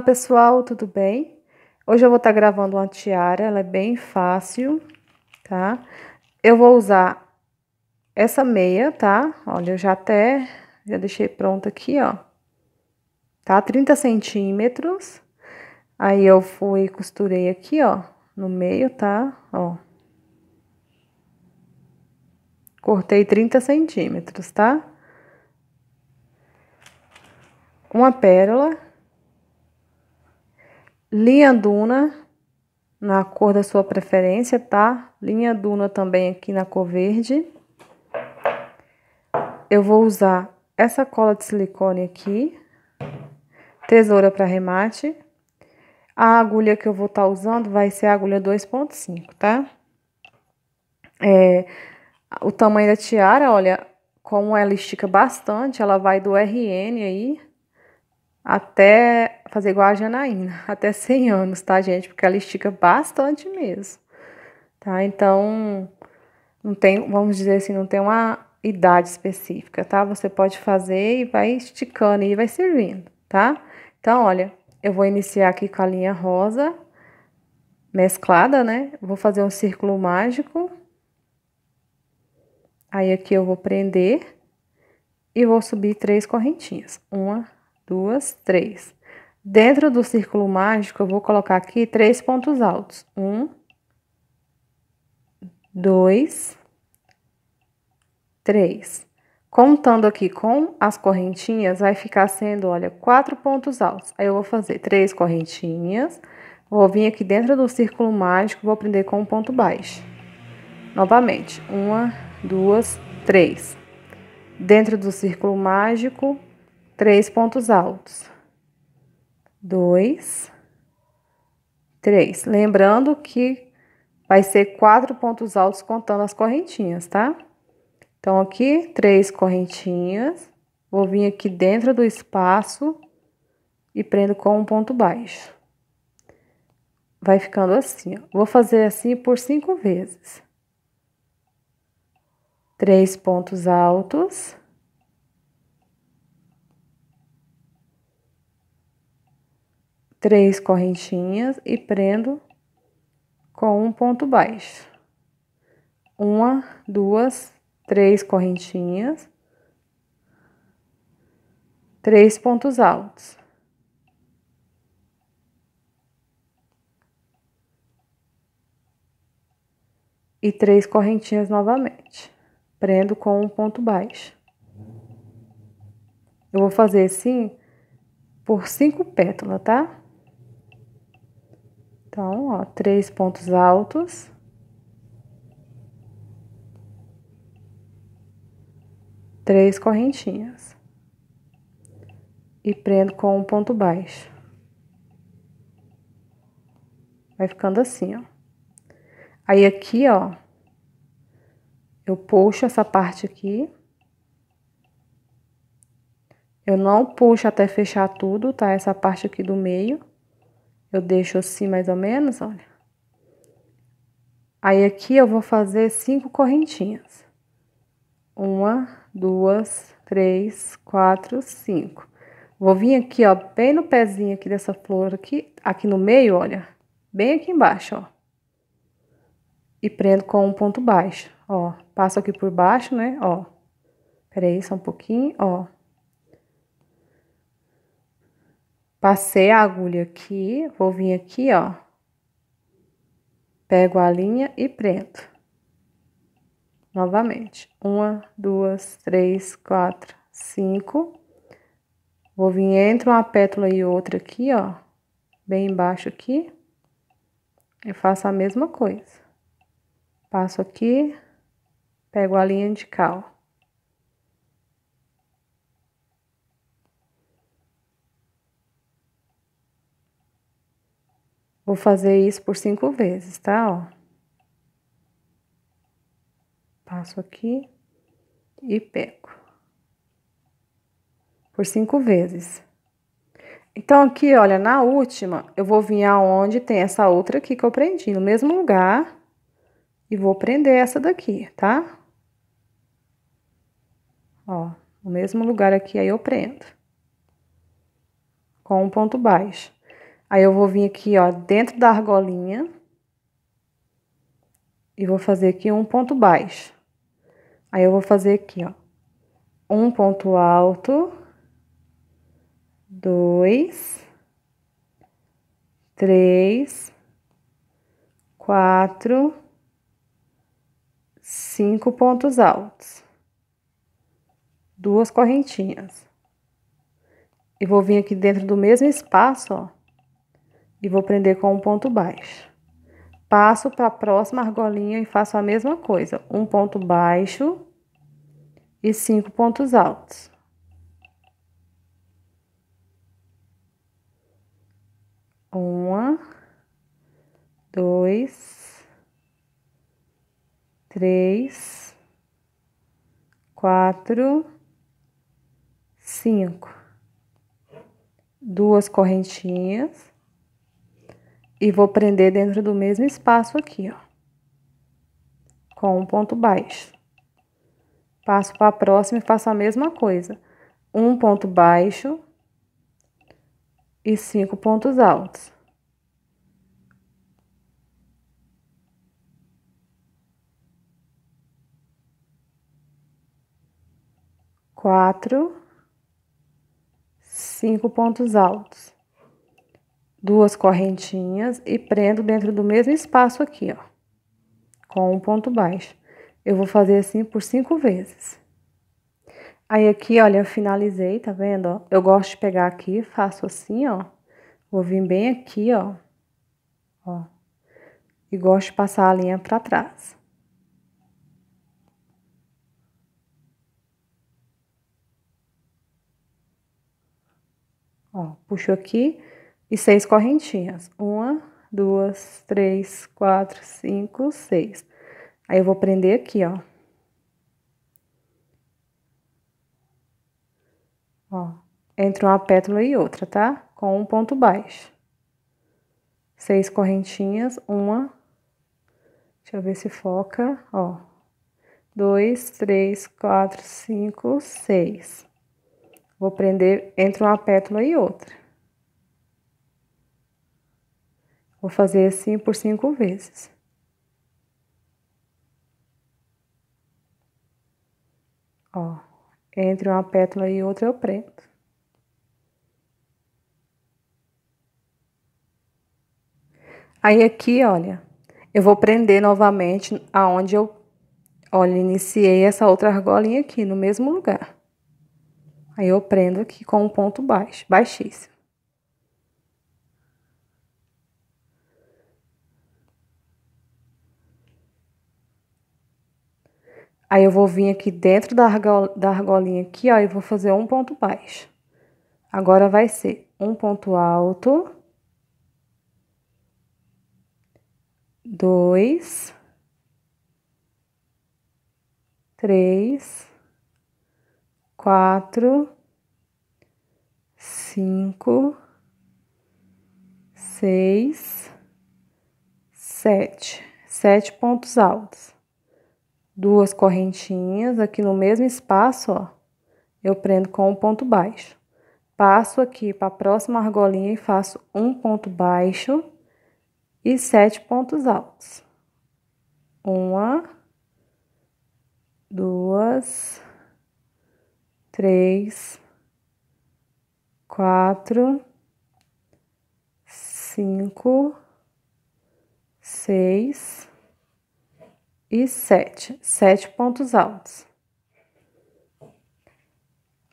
Olá pessoal, tudo bem? Hoje eu vou estar tá gravando uma tiara, ela é bem fácil, tá? Eu vou usar essa meia, tá? Olha, eu já até, já deixei pronta aqui, ó, tá? 30 centímetros, aí eu fui costurei aqui, ó, no meio, tá? Ó. Cortei 30 centímetros, tá? Uma pérola Linha Duna, na cor da sua preferência, tá? Linha Duna também aqui na cor verde. Eu vou usar essa cola de silicone aqui, tesoura para remate. A agulha que eu vou estar tá usando vai ser a agulha 2.5, tá? É, o tamanho da tiara, olha, como ela estica bastante, ela vai do RN aí até fazer igual a Janaína, até 100 anos, tá, gente? Porque ela estica bastante mesmo, tá? Então, não tem, vamos dizer assim, não tem uma idade específica, tá? Você pode fazer e vai esticando e vai servindo, tá? Então, olha, eu vou iniciar aqui com a linha rosa mesclada, né? Vou fazer um círculo mágico. Aí, aqui eu vou prender e vou subir três correntinhas. Uma, duas, três. Dentro do círculo mágico, eu vou colocar aqui três pontos altos. Um, dois, três. Contando aqui com as correntinhas, vai ficar sendo, olha, quatro pontos altos. Aí eu vou fazer três correntinhas, vou vir aqui dentro do círculo mágico, vou prender com um ponto baixo. Novamente, uma, duas, três. Dentro do círculo mágico, três pontos altos. Dois, três. Lembrando que vai ser quatro pontos altos contando as correntinhas, tá? Então, aqui, três correntinhas. Vou vir aqui dentro do espaço e prendo com um ponto baixo. Vai ficando assim, ó. Vou fazer assim por cinco vezes. Três pontos altos. três correntinhas e prendo com um ponto baixo. Uma, duas, três correntinhas, três pontos altos. E três correntinhas novamente. Prendo com um ponto baixo. Eu vou fazer assim por cinco pétalas, tá? Então, ó, três pontos altos. Três correntinhas. E prendo com um ponto baixo. Vai ficando assim, ó. Aí aqui, ó, eu puxo essa parte aqui. Eu não puxo até fechar tudo, tá? Essa parte aqui do meio. Eu deixo assim mais ou menos, olha. Aí aqui eu vou fazer cinco correntinhas. Uma, duas, três, quatro, cinco. Vou vir aqui, ó, bem no pezinho aqui dessa flor aqui, aqui no meio, olha. Bem aqui embaixo, ó. E prendo com um ponto baixo, ó. Passo aqui por baixo, né, ó. Peraí, só um pouquinho, ó. Passei a agulha aqui, vou vir aqui, ó. Pego a linha e prendo. Novamente. Uma, duas, três, quatro, cinco. Vou vir entre uma pétala e outra aqui, ó. Bem embaixo aqui. Eu faço a mesma coisa. Passo aqui, pego a linha de cal. Vou fazer isso por cinco vezes, tá? Ó. Passo aqui e pego. Por cinco vezes. Então, aqui, olha, na última, eu vou vir aonde tem essa outra aqui que eu prendi, no mesmo lugar. E vou prender essa daqui, tá? Ó, no mesmo lugar aqui, aí eu prendo. Com um ponto baixo. Aí eu vou vir aqui, ó, dentro da argolinha. E vou fazer aqui um ponto baixo. Aí eu vou fazer aqui, ó. Um ponto alto. Dois. Três. Quatro. Cinco pontos altos. Duas correntinhas. E vou vir aqui dentro do mesmo espaço, ó e vou prender com um ponto baixo. Passo para a próxima argolinha e faço a mesma coisa, um ponto baixo e cinco pontos altos. Uma, dois, três, quatro, cinco, duas correntinhas e vou prender dentro do mesmo espaço aqui, ó, com um ponto baixo. Passo para a próxima e faço a mesma coisa. Um ponto baixo e cinco pontos altos. Quatro, cinco pontos altos duas correntinhas e prendo dentro do mesmo espaço aqui, ó, com um ponto baixo. Eu vou fazer assim por cinco vezes. Aí aqui, olha, eu finalizei, tá vendo, ó? Eu gosto de pegar aqui, faço assim, ó. Vou vir bem aqui, ó. Ó. E gosto de passar a linha pra trás. Ó, puxo aqui, e seis correntinhas. Uma, duas, três, quatro, cinco, seis. Aí eu vou prender aqui, ó. Ó, entre uma pétala e outra, tá? Com um ponto baixo. Seis correntinhas, uma. Deixa eu ver se foca, ó. Dois, três, quatro, cinco, seis. Vou prender entre uma pétala e outra. Vou fazer assim por cinco vezes. Ó, entre uma pétala e outra eu prendo. Aí aqui, olha, eu vou prender novamente aonde eu, olha, iniciei essa outra argolinha aqui, no mesmo lugar. Aí eu prendo aqui com um ponto baixo, baixíssimo. Aí eu vou vir aqui dentro da, argol, da argolinha aqui, ó, e vou fazer um ponto baixo. Agora vai ser um ponto alto. Dois. Três. Quatro. Cinco. Seis. Sete. Sete pontos altos duas correntinhas aqui no mesmo espaço, ó, eu prendo com um ponto baixo. Passo aqui para a próxima argolinha e faço um ponto baixo e sete pontos altos. Uma, duas, três, quatro, cinco, seis, e 7, 7 pontos altos.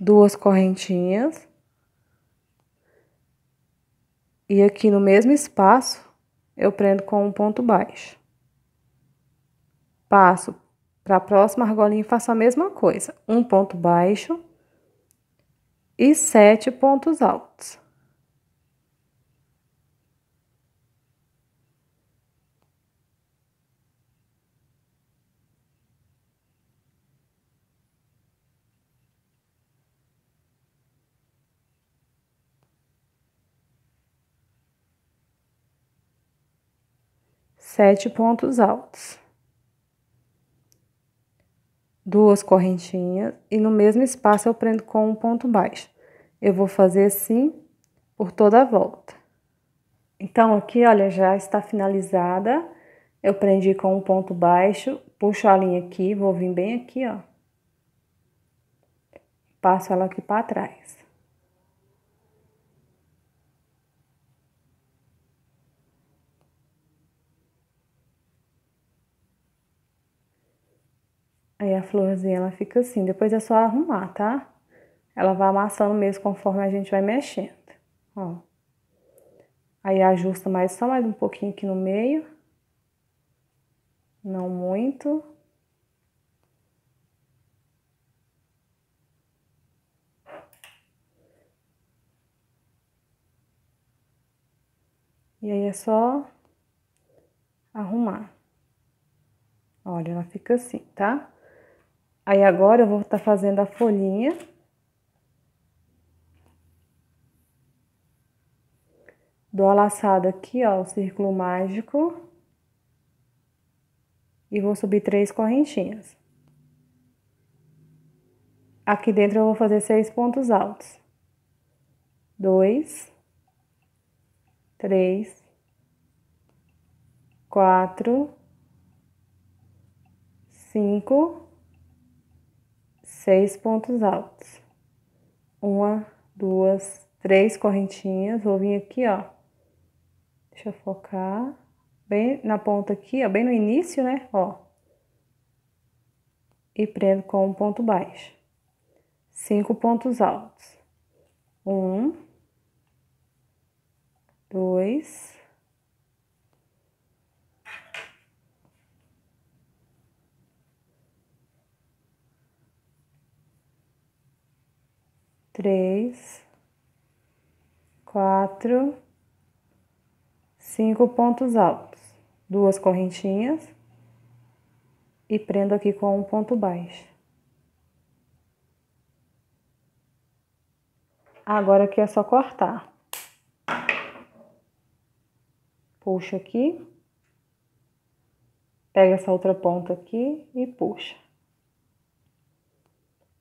Duas correntinhas. E aqui no mesmo espaço, eu prendo com um ponto baixo. Passo para a próxima argolinha e faço a mesma coisa. Um ponto baixo e sete pontos altos. sete pontos altos, duas correntinhas e no mesmo espaço eu prendo com um ponto baixo. Eu vou fazer assim por toda a volta. Então aqui, olha, já está finalizada. Eu prendi com um ponto baixo, puxo a linha aqui, vou vir bem aqui, ó. Passo ela aqui para trás. Aí a florzinha ela fica assim, depois é só arrumar, tá? Ela vai amassando mesmo conforme a gente vai mexendo, ó. Aí ajusta mais só mais um pouquinho aqui no meio. Não muito. E aí é só arrumar. Olha, ela fica assim, tá? Aí agora eu vou estar tá fazendo a folhinha. Dou a laçada aqui, ó, o círculo mágico. E vou subir três correntinhas. Aqui dentro eu vou fazer seis pontos altos. Dois, três, quatro, cinco seis pontos altos. Uma, duas, três correntinhas. Vou vir aqui, ó. Deixa eu focar. Bem na ponta aqui, ó, bem no início, né? Ó. E prendo com um ponto baixo. Cinco pontos altos. Um. Dois. três, quatro, cinco pontos altos, duas correntinhas e prendo aqui com um ponto baixo. Agora aqui é só cortar. Puxo aqui, pega essa outra ponta aqui e puxa.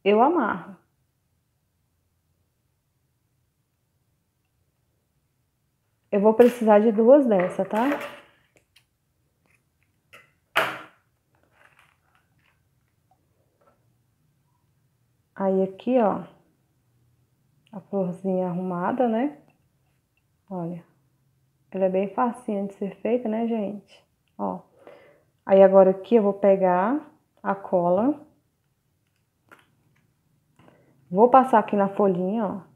Eu amarro. Eu vou precisar de duas dessa, tá? Aí aqui, ó, a florzinha arrumada, né? Olha, ela é bem facinha de ser feita, né, gente? Ó, aí agora aqui eu vou pegar a cola, vou passar aqui na folhinha, ó,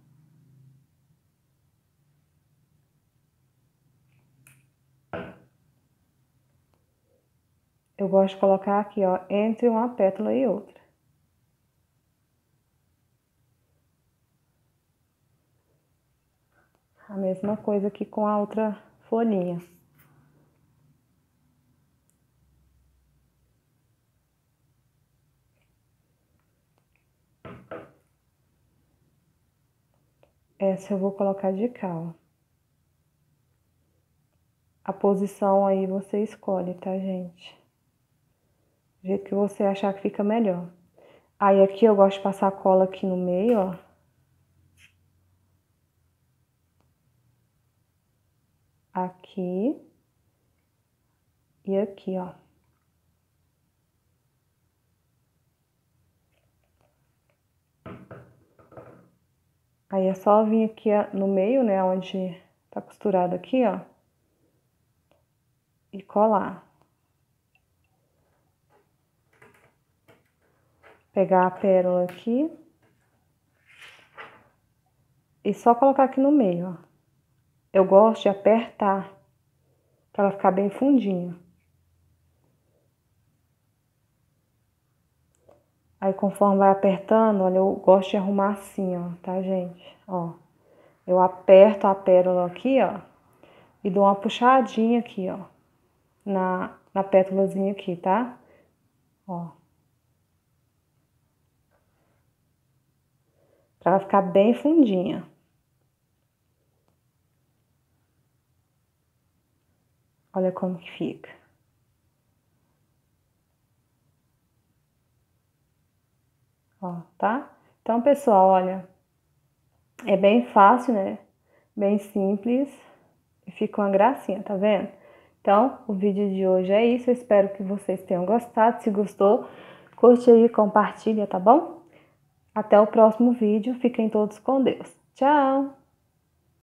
eu gosto de colocar aqui, ó, entre uma pétala e outra. A mesma coisa aqui com a outra folhinha. Essa eu vou colocar de cá, ó. A posição aí você escolhe, tá, gente? Do jeito que você achar que fica melhor. Aí aqui eu gosto de passar cola aqui no meio, ó. Aqui. E aqui, ó. Aí é só vir aqui no meio, né, onde tá costurado aqui, ó, e colar. pegar a pérola aqui e só colocar aqui no meio, ó. Eu gosto de apertar para ela ficar bem fundinha. Aí conforme vai apertando, olha, eu gosto de arrumar assim, ó, tá, gente? Ó. Eu aperto a pérola aqui, ó, e dou uma puxadinha aqui, ó, na, na pétalazinha aqui, tá? Ó. ela ficar bem fundinha. Olha como que fica. Ó, tá? Então, pessoal, olha, é bem fácil, né? Bem simples e fica uma gracinha, tá vendo? Então, o vídeo de hoje é isso. Eu espero que vocês tenham gostado. Se gostou, curte aí, compartilha, tá bom? Até o próximo vídeo. Fiquem todos com Deus. Tchau!